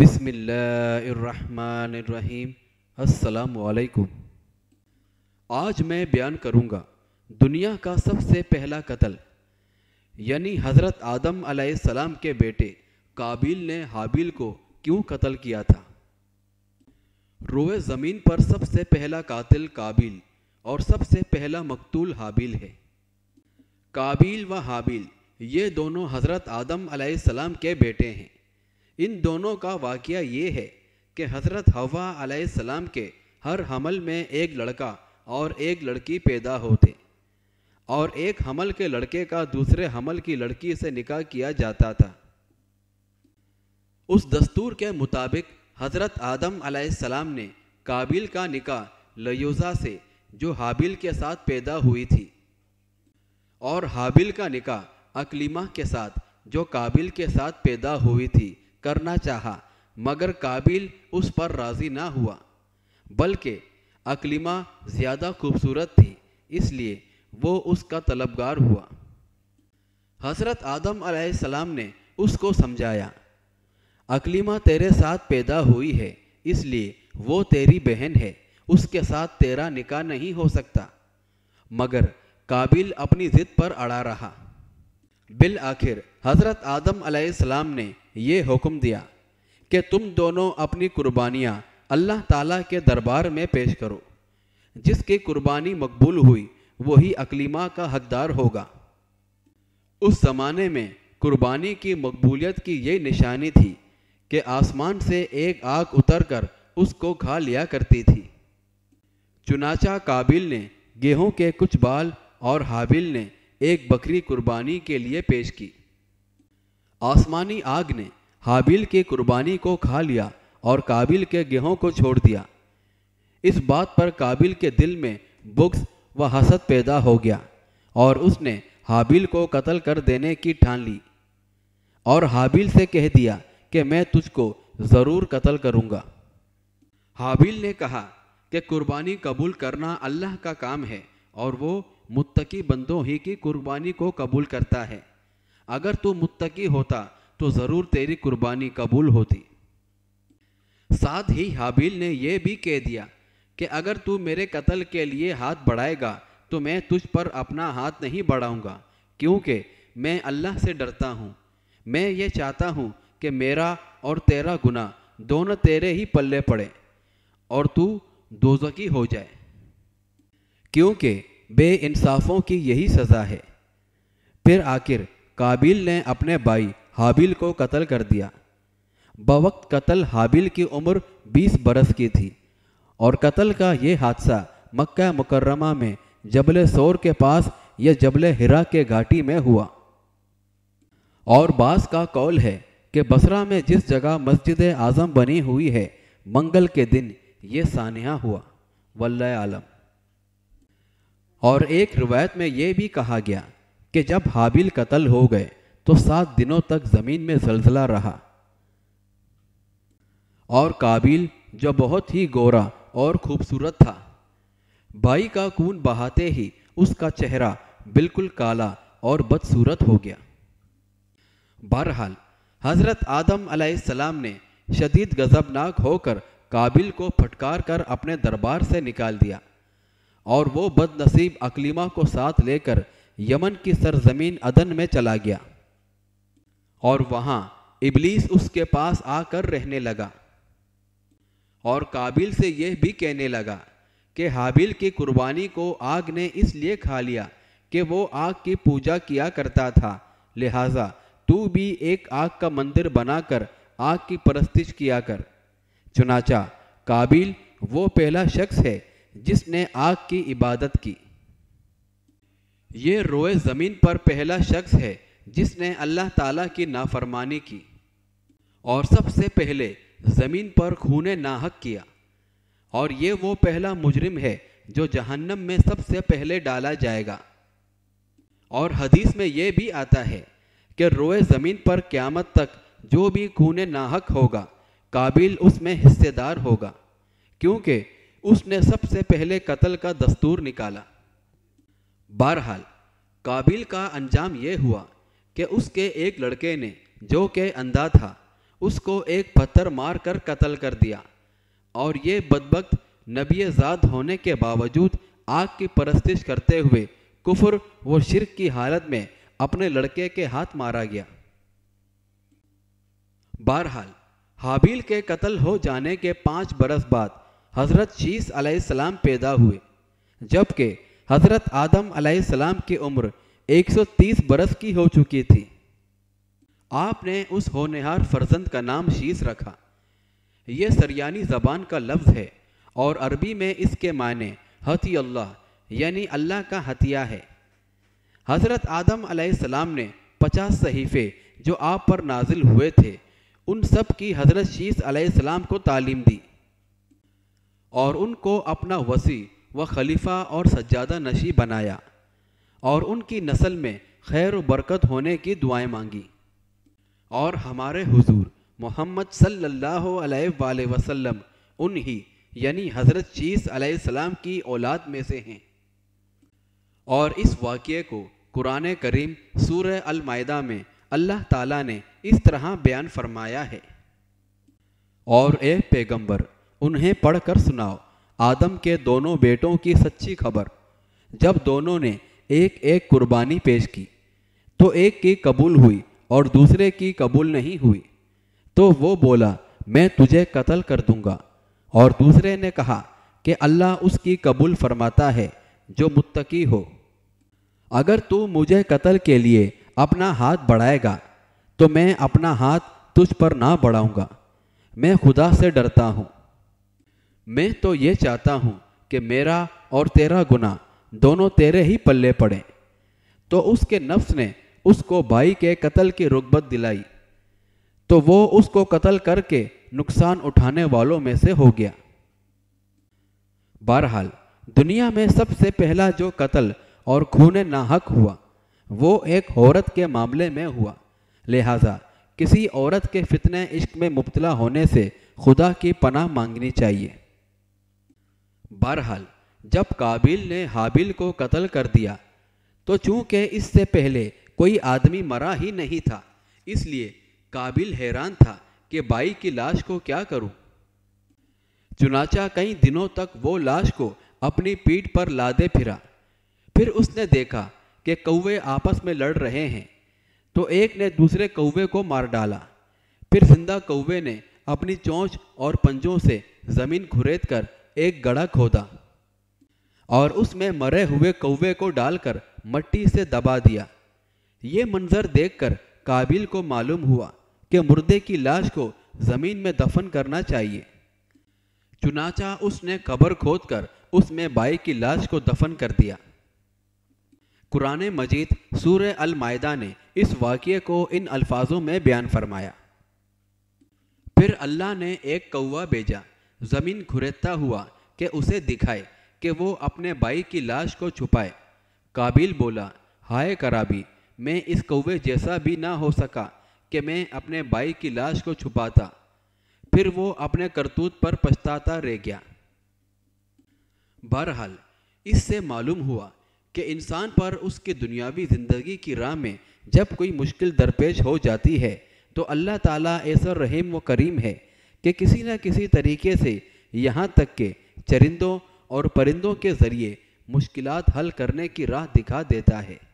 बिसमीम असलकुम आज मैं बयान करूंगा दुनिया का सबसे पहला कत्ल यानी हज़रत आदम सलाम के बेटे काबिल ने हाबिल को क्यों कत्ल किया था रोए ज़मीन पर सबसे पहला कातिल काबिल और सबसे पहला मकतूल हाबिल है काबिल व हाबिल ये दोनों हज़रत आदम सलाम के बेटे हैं इन दोनों का वाक़ ये है कि हज़रत हवा सलाम के हर हमल में एक लड़का और एक लड़की पैदा होते और एक हमल के लड़के का दूसरे हमल की लड़की से निकाह किया जाता था उस दस्तूर के मुताबिक हज़रत आदम सलाम ने काबिल का निकाह लयोज़ा से जो हाबिल के साथ पैदा हुई थी और हाबिल का निकाह अकलीमा के साथ जो काबिल के साथ पैदा हुई थी करना चाहा मगर काबिल उस पर राजी ना हुआ बल्कि अकलिमा ज़्यादा खूबसूरत थी इसलिए वो उसका तलबगार हुआ हज़रत आदम सलाम ने उसको समझाया अकलिमा तेरे साथ पैदा हुई है इसलिए वो तेरी बहन है उसके साथ तेरा निकाह नहीं हो सकता मगर काबिल अपनी ज़िद पर अड़ा रहा बिल आखिर हज़रत आदम सलाम ने यह हुक्म दिया कि तुम दोनों अपनी कुर्बानियाँ अल्लाह ताला के दरबार में पेश करो जिसकी कुर्बानी मकबूल हुई वही अकलीमा का हकदार होगा उस ज़माने में कुर्बानी की मकबूलियत की ये निशानी थी कि आसमान से एक आग उतर कर उसको खा लिया करती थी चुनाचा काबिल ने गेहूं के कुछ बाल और हाबिल ने एक बकरी कुर्बानी के लिए पेश की आसमानी आग ने हाबिल की कुर्बानी को खा लिया और काबिल के गेहूं को छोड़ दिया इस बात पर काबिल के दिल में बुक्स व हसद पैदा हो गया और उसने हाबिल को कत्ल कर देने की ठान ली और हाबिल से कह दिया कि मैं तुझको ज़रूर कत्ल करूँगा हाबिल ने कहा कि कुर्बानी कबूल करना अल्लाह का काम है और वो मुत्तकी बंदों ही की कुर्बानी को कबूल करता है अगर तू मुत्तकी होता तो ज़रूर तेरी कुर्बानी कबूल होती साथ ही हाबिल ने यह भी कह दिया कि अगर तू मेरे कत्ल के लिए हाथ बढ़ाएगा तो मैं तुझ पर अपना हाथ नहीं बढ़ाऊंगा क्योंकि मैं अल्लाह से डरता हूँ मैं ये चाहता हूँ कि मेरा और तेरा गुना दोनों तेरे ही पल्ले पड़े और तू दोजकी हो जाए क्योंकि बेइंसाफ़ों की यही सज़ा है फिर आखिर काबिल ने अपने भाई हाबिल को कत्ल कर दिया बवक्त कत्ल हाबिल की उम्र 20 बरस की थी और कत्ल का ये हादसा मक्का मुकर्रमा में जबल सौर के पास या जबल हिरा के घाटी में हुआ और बास का कौल है कि बसरा में जिस जगह मस्जिद आज़म बनी हुई है मंगल के दिन ये सानिया हुआ वल्ल आलम और एक रिवायत में यह भी कहा गया कि जब हाबिल कत्ल हो गए तो सात दिनों तक ज़मीन में जलजला रहा और काबिल जो बहुत ही गोरा और खूबसूरत था भाई का खून बहाते ही उसका चेहरा बिल्कुल काला और बदसूरत हो गया बहरहाल हज़रत आदम सलाम ने शदीद गज़बनाक होकर काबिल को फटकार कर अपने दरबार से निकाल दिया और वो बदनसीब अकलीमा को साथ लेकर यमन की सरजमीन अदन में चला गया और वहां इबलीस उसके पास आकर रहने लगा और काबिल से यह भी कहने लगा कि हाबिल की कुर्बानी को आग ने इसलिए खा लिया कि वो आग की पूजा किया करता था लिहाजा तू भी एक आग का मंदिर बनाकर आग की परस्तिश किया कर चुनाचा काबिल वो पहला शख्स है जिसने आग की इबादत की ये रोए ज़मीन पर पहला शख्स है जिसने अल्लाह ताला की नाफरमानी की और सबसे पहले ज़मीन पर खून नाहक किया और ये वो पहला मुजरिम है जो जहन्नम में सबसे पहले डाला जाएगा और हदीस में यह भी आता है कि रोए ज़मीन पर क़्यामत तक जो भी खून नाहक होगा काबिल उसमें हिस्सेदार होगा क्योंकि उसने सबसे पहले कत्ल का दस्तूर निकाला बहरहाल काबिल का अंजाम यह हुआ कि उसके एक लड़के ने जो कि अंधा था उसको एक पत्थर मार कर कत्ल कर दिया और ये बदबक नबीजाद होने के बावजूद आग की परस्तिश करते हुए कुफर व शिरक की हालत में अपने लड़के के हाथ मारा गया बहरहाल हाबिल के कत्ल हो जाने के पाँच बरस बाद हज़रत शीस अलैहिस्सलाम पैदा हुए जबकि हज़रत आदम सलाम की उम्र 130 बरस की हो चुकी थी आपने उस होनहार फर्जंद का नाम शीस रखा यह सरयानी ज़बान का लफ्ज़ है और अरबी में इसके माने हती अल्लाह यानी अल्लाह का हतिया है हज़रत आदम अलैहिस्सलाम ने पचास सहीफ़े जो आप पर नाजिल हुए थे उन सब की हज़रत शीस अलैहिस्सलाम को तालीम दी और उनको अपना वसी व खलीफा और सज्जादा नशी बनाया और उनकी नस्ल में खैर बरकत होने की दुआएं मांगी और हमारे हुजूर मोहम्मद सल्लल्लाहु अलैहि वसल्लम उन्हीं यानी हज़रत चीस सलाम की औलाद में से हैं और इस वाक़े को कुरान करीम सूर अलमायदा में अल्लाह ताला ने इस तरह बयान फरमाया है और ए पैगंबर उन्हें पढ़कर सुनाओ आदम के दोनों बेटों की सच्ची खबर जब दोनों ने एक एक कुर्बानी पेश की तो एक की कबूल हुई और दूसरे की कबूल नहीं हुई तो वो बोला मैं तुझे कत्ल कर दूंगा और दूसरे ने कहा कि अल्लाह उसकी कबूल फरमाता है जो मुत्तकी हो अगर तू मुझे कत्ल के लिए अपना हाथ बढ़ाएगा तो मैं अपना हाथ तुझ पर ना बढ़ाऊंगा मैं खुदा से डरता हूँ मैं तो ये चाहता हूँ कि मेरा और तेरा गुना दोनों तेरे ही पल्ले पड़े तो उसके नफ्स ने उसको भाई के कत्ल की रुगबत दिलाई तो वो उसको कत्ल करके नुकसान उठाने वालों में से हो गया बहरहाल दुनिया में सबसे पहला जो कत्ल और खून नाहक हुआ वो एक औरत के मामले में हुआ लिहाजा किसी औरत के फितने इश्क में मुबतला होने से खुदा की पनाह मांगनी चाहिए बहरहाल जब काबिल ने हाबिल को कत्ल कर दिया तो चूंकि इससे पहले कोई आदमी मरा ही नहीं था इसलिए काबिल हैरान था कि बाई की लाश को क्या करूं? चुनाचा कई दिनों तक वो लाश को अपनी पीठ पर लादे फिरा फिर उसने देखा कि कौवे आपस में लड़ रहे हैं तो एक ने दूसरे कौवे को मार डाला फिर जिंदा कौवे ने अपनी चोंच और पंजों से जमीन घुरेद कर एक गड़ा खोदा और उसमें मरे हुए कौवे को डालकर मट्टी से दबा दिया ये मंजर देखकर काबिल को मालूम हुआ कि मुर्दे की लाश को जमीन में दफन करना चाहिए चुनाचा उसने खोद खोदकर उसमें बाई की लाश को दफन कर दिया कुरान मजीद सूर अलमायदा ने इस वाक्य को इन अल्फाजों में बयान फरमाया फिर अल्लाह ने एक कौवा भेजा जमीन खुरेदता हुआ कि उसे दिखाए कि वो अपने भाई की लाश को छुपाए काबिल बोला हाय कराबी मैं इस कौवे जैसा भी ना हो सका कि मैं अपने भाई की लाश को छुपाता फिर वो अपने करतूत पर पछताता रह गया बहरहाल इससे मालूम हुआ कि इंसान पर उसकी दुनियावी ज़िंदगी की राह में जब कोई मुश्किल दरपेश हो जाती है तो अल्लाह ताला ऐसा रहीम व करीम है कि किसी न किसी तरीके से यहाँ तक के चरिंदों और परिंदों के ज़रिए मुश्किलात हल करने की राह दिखा देता है